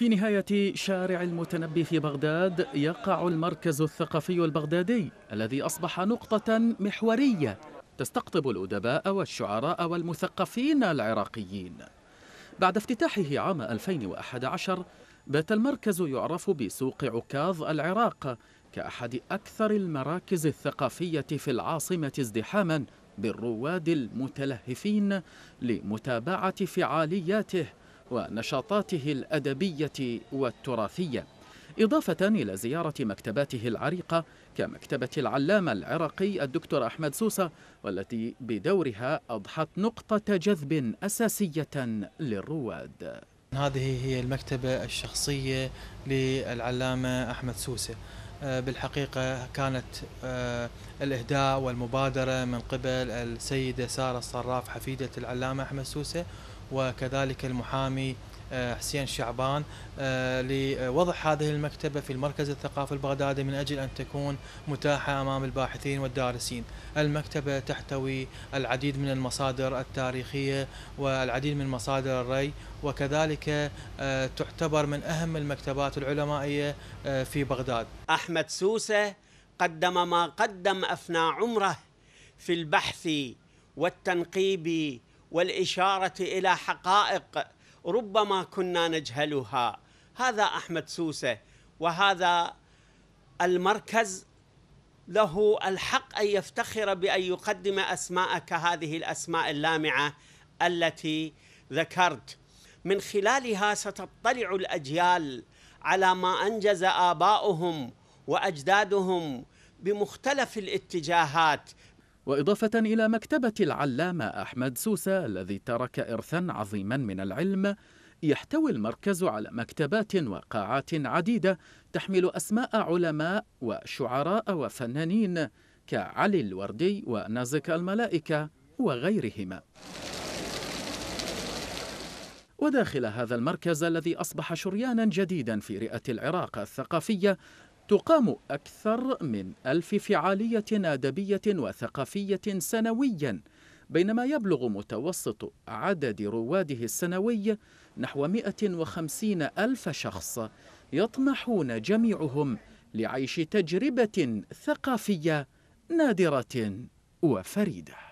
في نهاية شارع المتنبي في بغداد يقع المركز الثقافي البغدادي الذي أصبح نقطة محورية تستقطب الأدباء والشعراء والمثقفين العراقيين بعد افتتاحه عام 2011 بات المركز يعرف بسوق عكاظ العراق كأحد أكثر المراكز الثقافية في العاصمة ازدحاماً بالرواد المتلهفين لمتابعة فعالياته ونشاطاته الأدبية والتراثية إضافة إلى زيارة مكتباته العريقة كمكتبة العلامة العراقي الدكتور أحمد سوسة والتي بدورها أضحت نقطة جذب أساسية للرواد هذه هي المكتبة الشخصية للعلامة أحمد سوسة آه، بالحقيقة كانت آه، الإهداء والمبادرة من قبل السيدة سارة الصراف حفيدة العلامة أحمد سوسة وكذلك المحامي آه، حسين شعبان آه، لوضع هذه المكتبة في المركز الثقافي البغدادي من أجل أن تكون متاحة أمام الباحثين والدارسين المكتبة تحتوي العديد من المصادر التاريخية والعديد من مصادر الري وكذلك آه، تعتبر من أهم المكتبات العلمائية في بغداد أحمد سوسة قدم ما قدم أثناء عمره في البحث والتنقيب والإشارة إلى حقائق ربما كنا نجهلها هذا أحمد سوسة وهذا المركز له الحق أن يفتخر بأن يقدم أسماء كهذه الأسماء اللامعة التي ذكرت من خلالها ستطلع الأجيال على ما أنجز آباؤهم وأجدادهم بمختلف الاتجاهات وإضافة إلى مكتبة العلامة أحمد سوسة الذي ترك إرثا عظيما من العلم يحتوي المركز على مكتبات وقاعات عديدة تحمل أسماء علماء وشعراء وفنانين كعلي الوردي ونازك الملائكة وغيرهما وداخل هذا المركز الذي أصبح شريانا جديدا في رئة العراق الثقافية تقام أكثر من ألف فعالية أدبية وثقافية سنوياً بينما يبلغ متوسط عدد رواده السنوي نحو 150 ألف شخص يطمحون جميعهم لعيش تجربة ثقافية نادرة وفريده